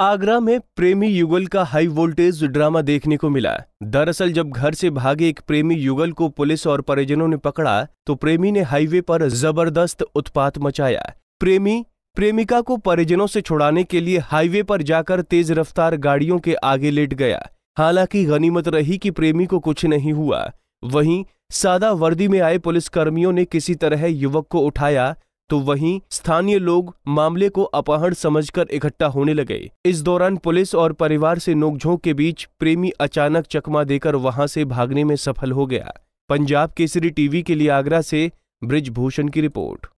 आगरा में प्रेमी युगल का हाई वोल्टेज ड्रामा देखने को मिला दरअसल जब घर से भागे एक प्रेमी युगल को पुलिस और परिजनों ने पकड़ा तो प्रेमी ने हाईवे पर जबरदस्त उत्पात मचाया प्रेमी प्रेमिका को परिजनों से छुड़ाने के लिए हाईवे पर जाकर तेज रफ्तार गाड़ियों के आगे लेट गया हालांकि गनीमत रही कि प्रेमी को कुछ नहीं हुआ वहीं सादा वर्दी में आए पुलिसकर्मियों ने किसी तरह युवक को उठाया तो वहीं स्थानीय लोग मामले को अपहरण समझकर इकट्ठा होने लगे इस दौरान पुलिस और परिवार से नोकझोंक के बीच प्रेमी अचानक चकमा देकर वहां से भागने में सफल हो गया पंजाब केसरी टीवी के लिए आगरा से ब्रिजभूषण की रिपोर्ट